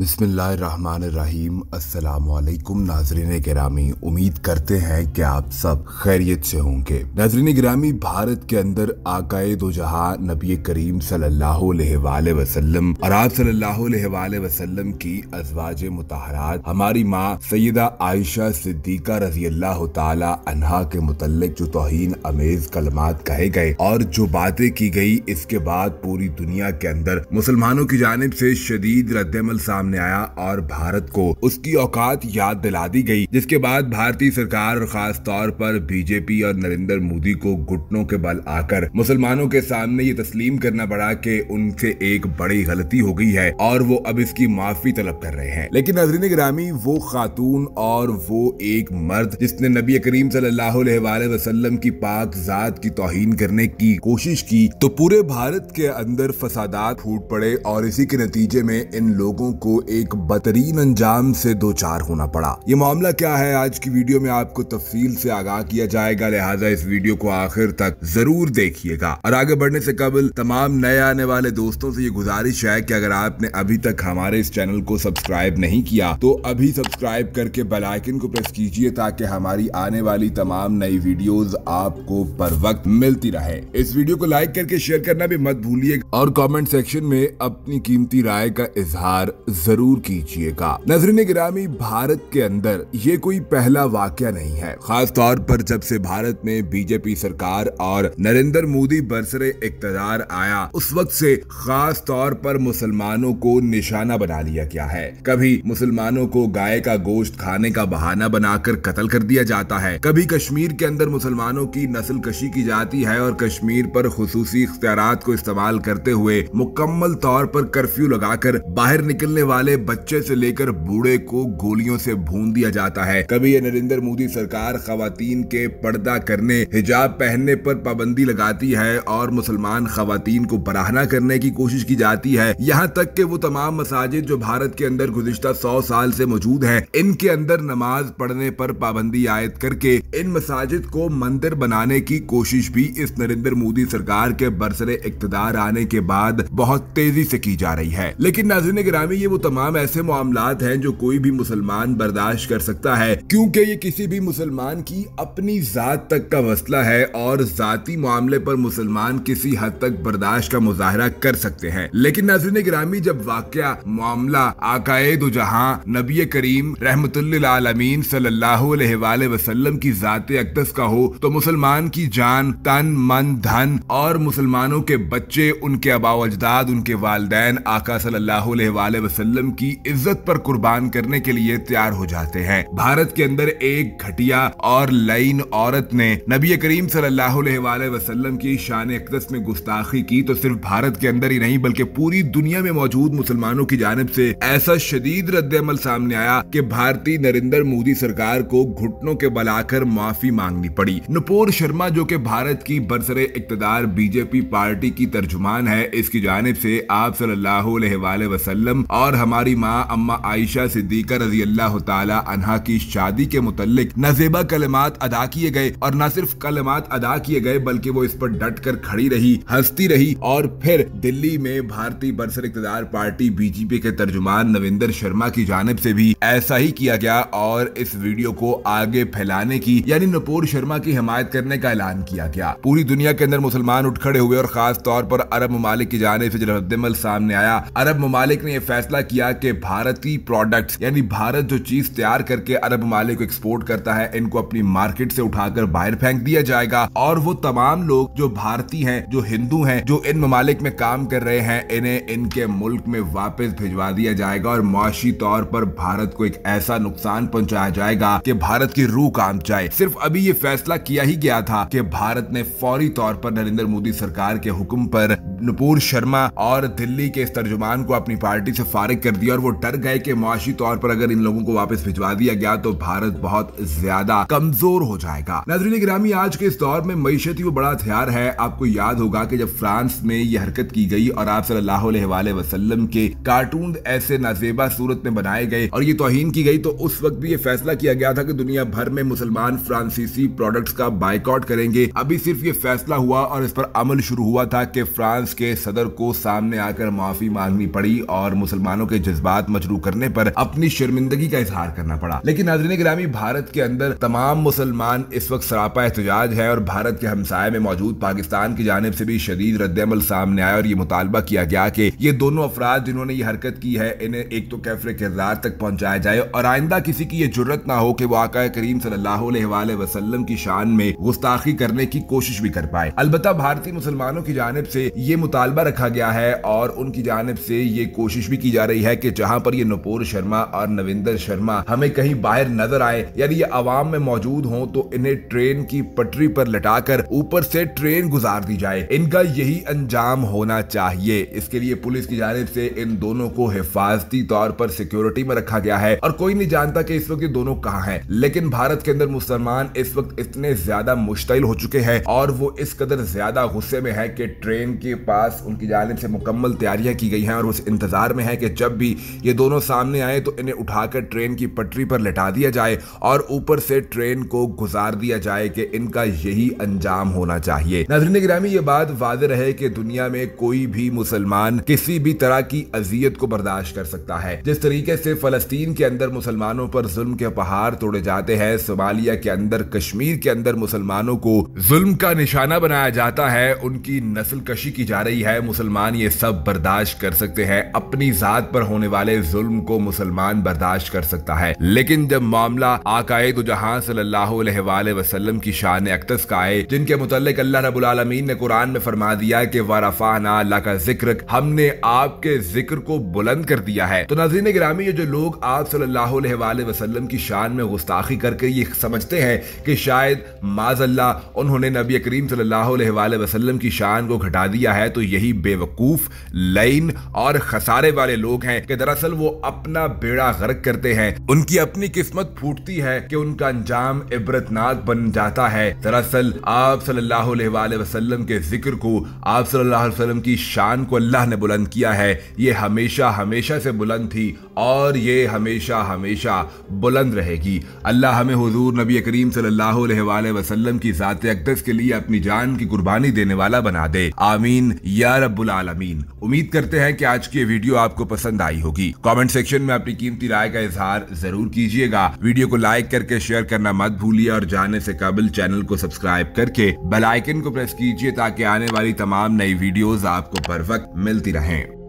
बिसमीम अल्लाम नाजरीन गिरामी उम्मीद करते हैं कि आप सब खैरियत से होंगे नाजरीन गिरामी भारत के अंदर आकाए दो जहाँ नबी करीम सल्लल्लाहु अलैहि वसल्लम और आप सल्लल्लाहु अलैहि वसल्लम की अजवाज मतहरात हमारी माँ सैदा आयशा सिद्दीका रजी अल्लाह तहा के मुतलक जो तोहन अमेज कलमात कहे गए और जो बातें की गई इसके बाद पूरी दुनिया के अंदर मुसलमानों की जानब से शदीद रद्दमल सामने सामने आया और भारत को उसकी औकात याद दिला दी गई जिसके बाद भारतीय सरकार और खास तौर पर बीजेपी और नरेंद्र मोदी को घुटनों के बल आकर मुसलमानों के सामने ये तस्लीम करना पड़ा कि उनसे एक बड़ी गलती हो गई है और वो अब इसकी माफी तलब कर रहे हैं लेकिन नजरीन ग्रामी वो खातून और वो एक मर्द जिसने नबी करीम सल्लल्लाहु वसल्लम की पाक जात की तोहिन करने की कोशिश की तो पूरे भारत के अंदर फसादात फूट पड़े और इसी के नतीजे में इन लोगों को एक बदतरीन अंजाम से दो चार होना पड़ा ये मामला क्या है आज की वीडियो में आपको तफसील से आगाह किया जाएगा लिहाजा इस वीडियो को आखिर तक जरूर देखिएगा और आगे बढ़ने से कबल तमाम नए आने वाले दोस्तों से ये गुजारिश है कि अगर आपने अभी तक हमारे इस चैनल को सब्सक्राइब नहीं किया तो अभी सब्सक्राइब करके बेलाइकन को प्रेस कीजिए ताकि हमारी आने वाली तमाम नई वीडियो आपको पर वक्त मिलती रहे इस वीडियो को लाइक करके शेयर करना भी मत भूलिए और कॉमेंट सेक्शन में अपनी कीमती राय का इजहार जरूर कीजिएगा नजरिन गिरामी भारत के अंदर ये कोई पहला वाक्य नहीं है खास तौर पर जब से भारत में बीजेपी सरकार और नरेंद्र मोदी बरसरे इकतदार आया उस वक्त से खास तौर पर मुसलमानों को निशाना बना लिया गया है कभी मुसलमानों को गाय का गोश्त खाने का बहाना बनाकर कत्ल कर दिया जाता है कभी कश्मीर के अंदर मुसलमानों की नस्ल कशी की जाती है और कश्मीर पर खसूसी इख्तियार को इस्तेमाल करते हुए मुकम्मल तौर पर कर्फ्यू लगाकर बाहर निकलने वाले बच्चे से लेकर बूढ़े को गोलियों से भून दिया जाता है कभी ये नरेंद्र मोदी सरकार खातन के पर्दा करने हिजाब पहनने पर पाबंदी लगाती है और मुसलमान खातन को बराहना करने की कोशिश की जाती है यहाँ तक के वो तमाम मसाजिद जो भारत के अंदर गुजश्ता सौ साल से मौजूद है इनके अंदर नमाज पढ़ने पर पाबंदी आयद करके इन मसाजिद को मंदिर बनाने की कोशिश भी इस नरेंद्र मोदी सरकार के बरसरे इकतदार आने के बाद बहुत तेजी से की जा रही है लेकिन नाजिन ग्रामी ये वो तमाम ऐसे मामला हैं जो कोई भी मुसलमान बर्दाश्त कर सकता है क्योंकि ये किसी भी मुसलमान की अपनी जात तक का मसला है और जाती मामले पर मुसलमान किसी हद तक बर्दाश्त का मुजाहरा कर सकते हैं लेकिन नाजरीन ग्रामी जब वाक मामला आकायद जहाँ नबी करीम रहमतमीन सल्लाम की जात अकदस का हो तो मुसलमान की जान तन मन धन और मुसलमानों के बच्चे उनके अबाव अजदाद उनके वालदेन आका सल्लाह वसलम वसल्लम की इज्जत पर कुर्बान करने के लिए तैयार हो जाते हैं भारत के अंदर एक घटिया और लाइन औरत ने नबी करीम सल्लल्लाहु वसल्लम की शान अकदस में गुस्ताखी की तो सिर्फ भारत के अंदर ही नहीं बल्कि पूरी दुनिया में मौजूद मुसलमानों की जानब से ऐसा शदीद अमल सामने आया कि भारतीय नरेंद्र मोदी सरकार को घुटनों के बलाकर माफी मांगनी पड़ी नुपुर शर्मा जो कि भारत की बरसरे इकतदार बीजेपी पार्टी की तर्जुमान है इसकी जानब से आप सल्लाम वसल्लम और हमारी माँ अम्मा आयशा सिद्दीकर रजी अल्लाह तहा की शादी के मुतलक नजेबा कलमात अदा किए गए और न सिर्फ कलमात अदा किए गए बल्कि वो इस पर डट कर खड़ी रही हंसती रही और फिर दिल्ली में भारतीय बरसर इकतदार पार्टी बीजेपी के तर्जुमान नविंदर शर्मा की जानब से भी ऐसा ही किया गया और इस वीडियो को आगे फैलाने की यानी नपोर शर्मा की हिमायत करने का ऐलान किया गया पूरी दुनिया के अंदर मुसलमान उठ खड़े हुए और खास तौर पर अरब ममालिक की जानब से जब रद्दमल सामने आया अरब ममालिक ने यह फैसला किया कि भारतीय प्रोडक्ट्स यानी भारत जो चीज तैयार करके अरब माले को एक्सपोर्ट करता है इनको अपनी मार्केट से उठाकर बाहर फेंक दिया जाएगा और वो तमाम लोग जो भारतीय हैं जो हिंदू हैं जो इन ममालिक में काम कर रहे हैं इन्हें इनके मुल्क में वापस भिजवा दिया जाएगा और मुआशी तौर पर भारत को एक ऐसा नुकसान पहुंचाया जाएगा कि भारत की रूह काम जाए सिर्फ अभी ये फैसला किया ही गया था कि भारत ने फौरी तौर पर नरेंद्र मोदी सरकार के हुक्म पर नुपुर शर्मा और दिल्ली के इस तर्जुमान को अपनी पार्टी से फारिग कर दिया और वो डर गए कि मुआशी तौर पर अगर इन लोगों को वापस भिजवा दिया गया तो भारत बहुत ज्यादा कमजोर हो जाएगा नजरीन ग्रामी आज के इस दौर में मीशत वो बड़ा हथियार है आपको याद होगा की जब फ्रांस में ये हरकत की गई और आप सल्लाह के कार्टून ऐसे नाजेबा सूरत में बनाए गए और ये तोहन की गई तो उस वक्त भी ये फैसला किया गया था कि दुनिया भर में मुसलमान फ्रांसीसी प्रोडक्ट्स का बाइकआउट करेंगे अभी सिर्फ ये फैसला हुआ और इस पर अमल शुरू हुआ था कि फ्रांस के सदर को सामने आकर माफी मांगनी पड़ी और मुसलमानों के जज्बात मजरू करने पर अपनी शर्मिंदगी का इजहार करना पड़ा लेकिन नाजरीन ग्रामी भारत के अंदर तमाम मुसलमान इस वक्त सरापा एहतजाज है और भारत के हमसाय में मौजूद पाकिस्तान की जानब से भी शदीद रद्दमल सामने आया और ये मुतालबा किया गया कि ये दोनों अफराद जिन्होंने ये हरकत की है इन्हें एक तो कैफरे किरदार तक पहुंचाया जाए और आइंदा किसी की ये जरूरत ना हो कि वो आका करीम सल्लल्लाहु वसल्लम की शान में गुस्ताखी करने की कोशिश भी कर पाए अलबत् भारतीय मुसलमानों की जानब से ये मुतालबा रखा गया है और उनकी जानब से ये कोशिश भी की जा रही रही है कि जहां पर ये नुपुर शर्मा और नविंदर शर्मा हमें कहीं बाहर नजर आए यदि ये आवाम में मौजूद हो तो इन्हें ट्रेन की पटरी पर लटाकर ऊपर से ट्रेन गुजार दी जाए इनका यही अंजाम होना चाहिए इसके लिए पुलिस की जानब से इन दोनों को हिफाजती तौर पर सिक्योरिटी में रखा गया है और कोई नहीं जानता कि इस वक्त ये दोनों कहाँ हैं लेकिन भारत के अंदर मुसलमान इस वक्त इतने ज्यादा मुश्तिल हो चुके हैं और वो इस कदर ज्यादा गुस्से में है कि ट्रेन के पास उनकी जानब से मुकम्मल तैयारियां की गई हैं और उस इंतजार में है कि जब भी ये दोनों सामने आए तो इन्हें उठाकर ट्रेन की पटरी पर लटा दिया जाए और ऊपर से ट्रेन को गुजार दिया जाए कि इनका यही अंजाम होना चाहिए नाजरीन ग्रामी ये बात वाज रहे कि दुनिया में कोई भी मुसलमान किसी भी तरह की अजियत को बर्दाश्त कर सकता है जिस तरीके से फलस्तीन के अंदर मुसलमानों पर जुल्म के पहाड़ तोड़े जाते हैं सोमालिया के अंदर कश्मीर के अंदर मुसलमानों को जुल्म का निशाना बनाया जाता है उनकी नस्ल कशी की जा रही है मुसलमान ये सब बर्दाश्त कर सकते हैं अपनी जात पर होने वाले जुल्म को मुसलमान बर्दाश्त कर सकता है लेकिन जब मामला तो जहां सल्लाम की शान अक्तस का आए जिनके मुतलक अल्लाह रबालमीन ने कुरान में फरमा दिया की वरफाना अल्लाह का जिक्र हमने आपके जिक्र को बुलंद कर दिया है तो नजीन ग्रामी ये जो लोग आप सल्लाम की शान में गुस्ताखी करके ये समझते हैं कि शायद माजल्ला उन्होंने नबी करीम सल्लाम की शान को घटा दिया है तो यही बेवकूफ लाइन और खसारे वाले लोग लोग हैं कि दरअसल वो अपना बेड़ा गर्क करते हैं उनकी अपनी किस्मत फूटती है कि उनका अंजाम इबरतनाक बन जाता है दरअसल आप सल्लल्लाहु अलैहि वसल्लम के जिक्र को आप सल्लाम की शान को अल्लाह ने बुलंद किया है ये हमेशा हमेशा से बुलंद थी और ये हमेशा हमेशा बुलंद रहेगी अल्लाह हमें हुजूर नबी करीम सल्लल्लाहु अलैहि वसल्लम की ज़ात अकदस के लिए अपनी जान की कुर्बानी देने वाला बना दे आमीन या रब्बुल आलमीन उम्मीद करते हैं कि आज की वीडियो आपको पसंद आई होगी कमेंट सेक्शन में अपनी कीमती राय का इजहार जरूर कीजिएगा वीडियो को लाइक करके शेयर करना मत भूलिए और जाने से कबल चैनल को सब्सक्राइब करके बेलाइकन को प्रेस कीजिए ताकि आने वाली तमाम नई वीडियोज आपको बर वक्त मिलती रहें